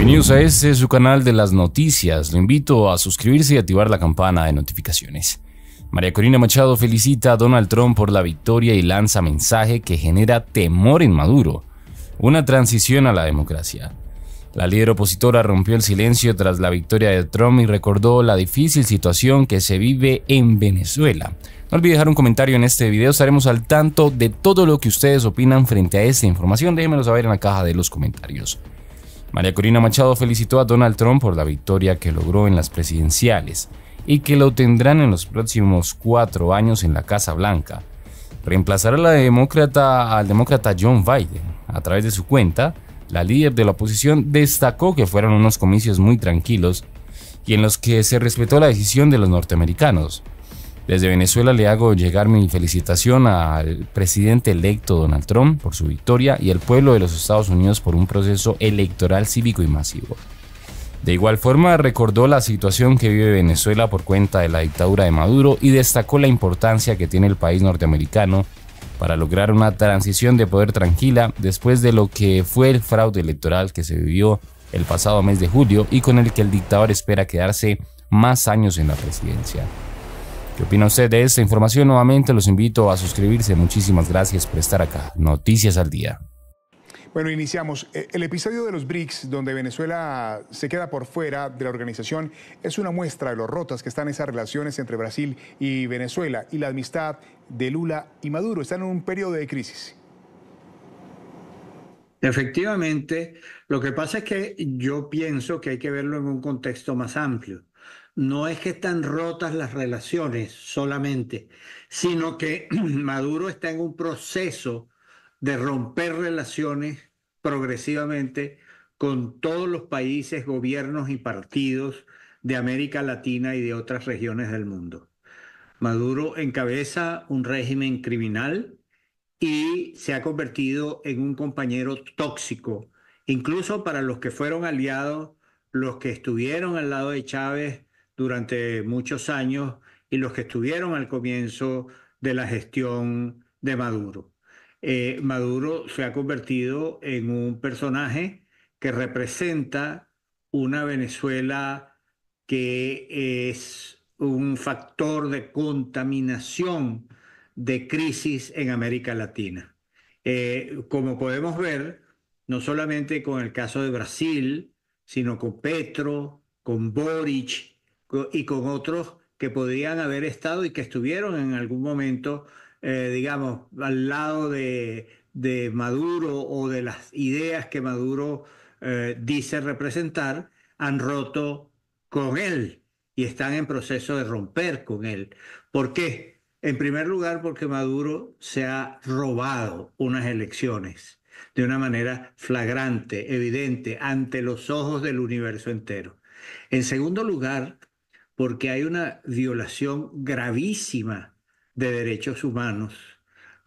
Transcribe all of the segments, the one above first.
Bienvenidos a este su canal de las noticias. Lo invito a suscribirse y activar la campana de notificaciones. María Corina Machado felicita a Donald Trump por la victoria y lanza mensaje que genera temor en Maduro. Una transición a la democracia. La líder opositora rompió el silencio tras la victoria de Trump y recordó la difícil situación que se vive en Venezuela. No olvide dejar un comentario en este video, estaremos al tanto de todo lo que ustedes opinan frente a esta información. Déjenmelo saber en la caja de los comentarios. María Corina Machado felicitó a Donald Trump por la victoria que logró en las presidenciales y que lo tendrán en los próximos cuatro años en la Casa Blanca. Reemplazará a la demócrata, al demócrata John Biden. A través de su cuenta, la líder de la oposición destacó que fueron unos comicios muy tranquilos y en los que se respetó la decisión de los norteamericanos desde Venezuela le hago llegar mi felicitación al presidente electo Donald Trump por su victoria y al pueblo de los Estados Unidos por un proceso electoral cívico y masivo. De igual forma, recordó la situación que vive Venezuela por cuenta de la dictadura de Maduro y destacó la importancia que tiene el país norteamericano para lograr una transición de poder tranquila después de lo que fue el fraude electoral que se vivió el pasado mes de julio y con el que el dictador espera quedarse más años en la presidencia. ¿Qué opina usted de esta información? Nuevamente los invito a suscribirse. Muchísimas gracias por estar acá. Noticias al día. Bueno, iniciamos. Eh, el episodio de los BRICS, donde Venezuela se queda por fuera de la organización, es una muestra de lo rotas que están esas relaciones entre Brasil y Venezuela y la amistad de Lula y Maduro. Están en un periodo de crisis. Efectivamente, lo que pasa es que yo pienso que hay que verlo en un contexto más amplio no es que están rotas las relaciones solamente, sino que Maduro está en un proceso de romper relaciones progresivamente con todos los países, gobiernos y partidos de América Latina y de otras regiones del mundo. Maduro encabeza un régimen criminal y se ha convertido en un compañero tóxico, incluso para los que fueron aliados, los que estuvieron al lado de Chávez, durante muchos años y los que estuvieron al comienzo de la gestión de Maduro. Eh, Maduro se ha convertido en un personaje que representa una Venezuela que es un factor de contaminación de crisis en América Latina. Eh, como podemos ver, no solamente con el caso de Brasil, sino con Petro, con Boric, y con otros que podrían haber estado y que estuvieron en algún momento, eh, digamos, al lado de, Maduro o de las ideas que Maduro eh, dice representar, han roto con él y están en proceso de romper con él. ¿Por qué? En primer lugar, porque Maduro se ha robado unas elecciones de una manera flagrante, evidente, ante los ojos del universo entero. En segundo lugar, porque hay una violación gravísima de derechos humanos,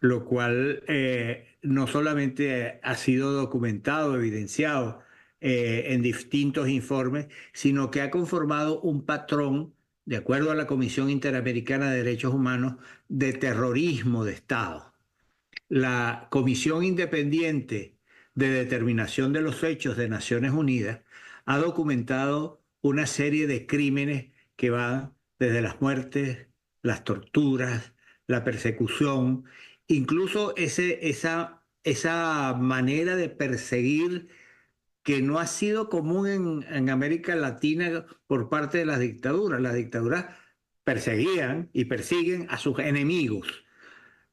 lo cual eh, no solamente ha sido documentado, evidenciado eh, en distintos informes, sino que ha conformado un patrón, de acuerdo a la Comisión Interamericana de Derechos Humanos, de terrorismo de Estado. La Comisión Independiente de Determinación de los Hechos de Naciones Unidas ha documentado una serie de crímenes que va desde las muertes, las torturas, la persecución, incluso ese, esa, esa manera de perseguir que no ha sido común en, América Latina por parte de las dictaduras. Las dictaduras perseguían y persiguen a sus enemigos.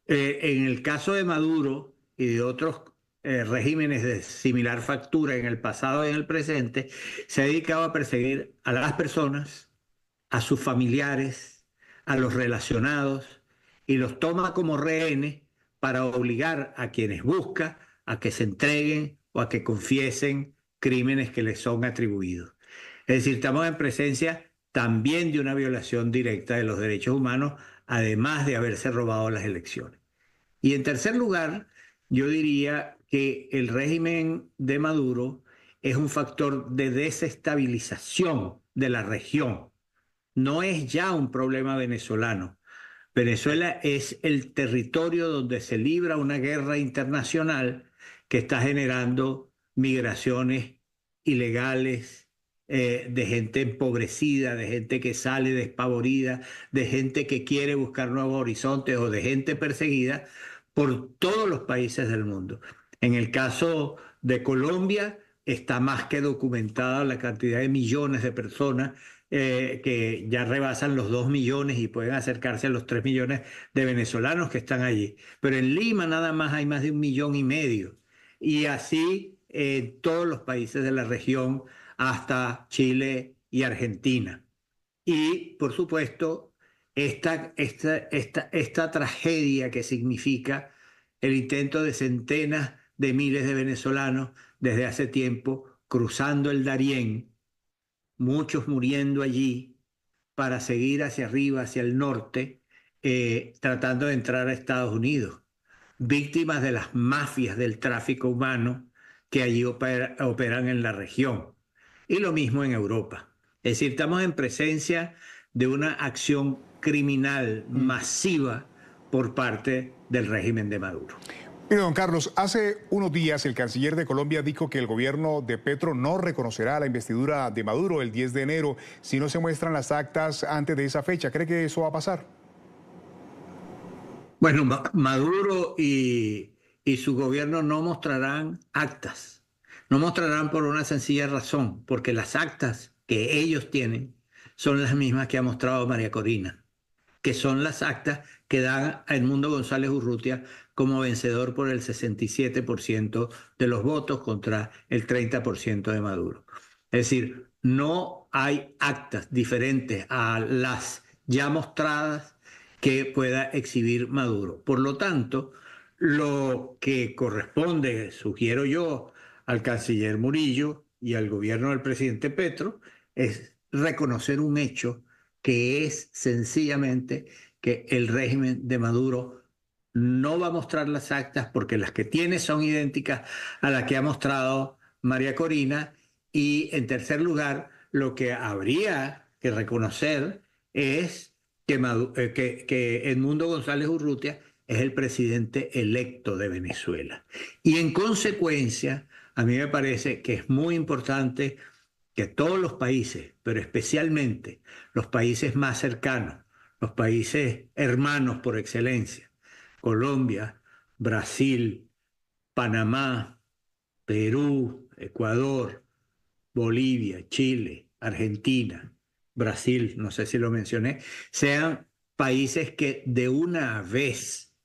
Eh, en el caso de Maduro y de otros eh, regímenes de similar factura en el pasado y en el presente, se ha dedicado a perseguir a las personas, a sus familiares, a los relacionados, y los toma como rehenes para obligar a quienes busca a que se entreguen o a que confiesen crímenes que les son atribuidos. Es decir, estamos en presencia también de una violación directa de los derechos humanos, además de haberse robado las elecciones. Y en tercer lugar, yo diría que el régimen de Maduro es un factor de desestabilización de la región no es ya un problema venezolano. Venezuela es el territorio donde se libra una guerra internacional que está generando migraciones ilegales eh, de gente empobrecida, de gente que sale despavorida, de gente que quiere buscar nuevos horizontes o de gente perseguida por todos los países del mundo. En el caso de Colombia, está más que documentada la cantidad de millones de personas eh, que ya rebasan los 2 millones y pueden acercarse a los 3 millones de venezolanos que están allí. Pero en Lima nada más hay más de un millón y medio. Y así en todos los países de la región hasta Chile y Argentina. Y, por supuesto, esta, esta, esta, esta tragedia que significa el intento de centenas de miles de venezolanos desde hace tiempo cruzando el Darién muchos muriendo allí para seguir hacia arriba, hacia el norte, eh, tratando de entrar a Estados Unidos, víctimas de las mafias del tráfico humano que allí operan en la región. Y lo mismo en Europa. Es decir, estamos en presencia de una acción criminal mm. masiva por parte del régimen de Maduro. Mire, don Carlos, hace unos días el canciller de Colombia dijo que el gobierno de Petro no reconocerá la investidura de Maduro el 10 de enero si no se muestran las actas antes de esa fecha. ¿Cree que eso va a pasar? Bueno, Maduro y, su gobierno no mostrarán actas. No mostrarán por una sencilla razón, porque las actas que ellos tienen son las mismas que ha mostrado María Corina, que son las actas que da mundo González Urrutia como vencedor por el 67% de los votos contra el 30% de Maduro. Es decir, no hay actas diferentes a las ya mostradas que pueda exhibir Maduro. Por lo tanto, lo que corresponde, sugiero yo, al canciller Murillo y al gobierno del presidente Petro es reconocer un hecho que es sencillamente que el régimen de Maduro no va a mostrar las actas porque las que tiene son idénticas a las que ha mostrado María Corina. Y en tercer lugar, lo que habría que reconocer es eh, que, Edmundo González Urrutia es el presidente electo de Venezuela. Y en consecuencia, a mí me parece que es muy importante que todos los países, pero especialmente los países más cercanos, los países hermanos por excelencia, Colombia, Brasil, Panamá, Perú, Ecuador, Bolivia, Chile, Argentina, Brasil, no sé si lo mencioné, sean países que de una vez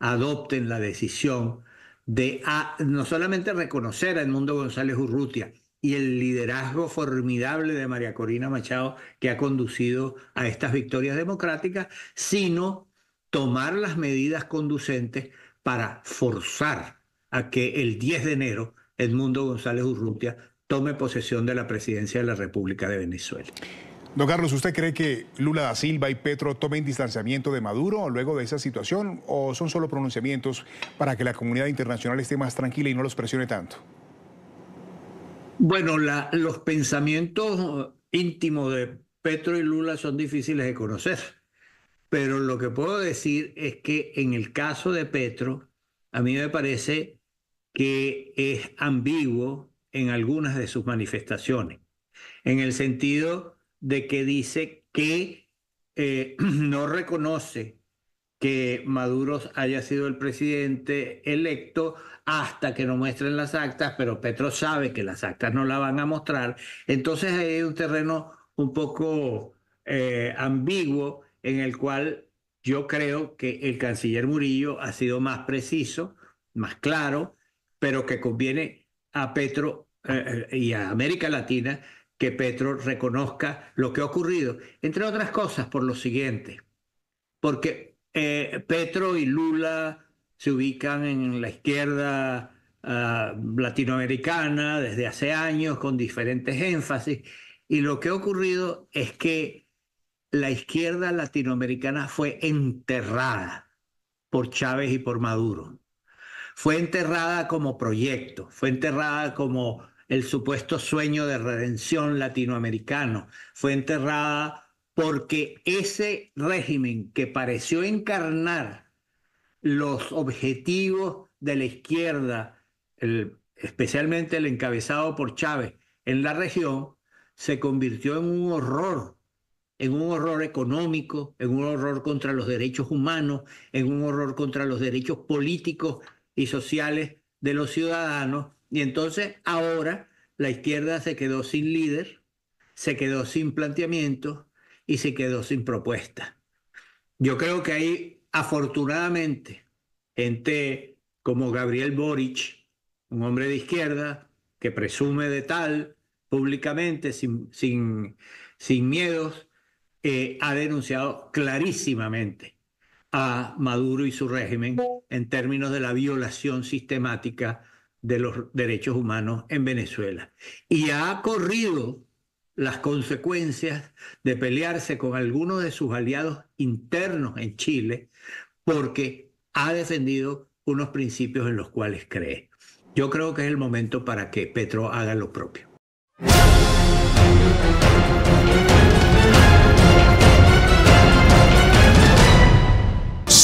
adopten la decisión de ah, no solamente reconocer a mundo González Urrutia y el liderazgo formidable de María Corina Machado que ha conducido a estas victorias democráticas, sino tomar las medidas conducentes para forzar a que el 10 de enero Edmundo González Urrutia tome posesión de la presidencia de la República de Venezuela. Don Carlos, ¿usted cree que Lula da Silva y Petro tomen distanciamiento de Maduro luego de esa situación o son solo pronunciamientos para que la comunidad internacional esté más tranquila y no los presione tanto? Bueno, la, los pensamientos íntimos de Petro y Lula son difíciles de conocer. Pero lo que puedo decir es que en el caso de Petro, a mí me parece que es ambiguo en algunas de sus manifestaciones, en el sentido de que dice que eh, no reconoce que Maduro haya sido el presidente electo hasta que no muestren las actas, pero Petro sabe que las actas no la van a mostrar. Entonces hay un terreno un poco eh, ambiguo en el cual yo creo que el canciller Murillo ha sido más preciso, más claro, pero que conviene a Petro eh, eh, y a América Latina que Petro reconozca lo que ha ocurrido, entre otras cosas por lo siguiente, porque eh, Petro y Lula se ubican en la izquierda ah, latinoamericana desde hace años con diferentes énfasis, y lo que ha ocurrido es que la izquierda latinoamericana fue enterrada por Chávez y por Maduro. Fue enterrada como proyecto, fue enterrada como el supuesto sueño de redención latinoamericano, fue enterrada porque ese régimen que pareció encarnar los objetivos de la izquierda, especialmente el encabezado por Chávez en la región, se convirtió en un horror en un horror económico, en un horror contra los derechos humanos, en un horror contra los derechos políticos y sociales de los ciudadanos. Y entonces ahora la izquierda se quedó sin líder, se quedó sin planteamiento y se quedó sin propuesta. Yo creo que hay afortunadamente gente como Gabriel Boric, un hombre de izquierda que presume de tal públicamente, sin, sin, sin miedos, eh, ha denunciado clarísimamente a Maduro y su régimen en términos de la violación sistemática de los derechos humanos en Venezuela. Y ha corrido las consecuencias de pelearse con algunos de sus aliados internos en Chile porque ha defendido unos principios en los cuales cree. Yo creo que es el momento para que Petro haga lo propio.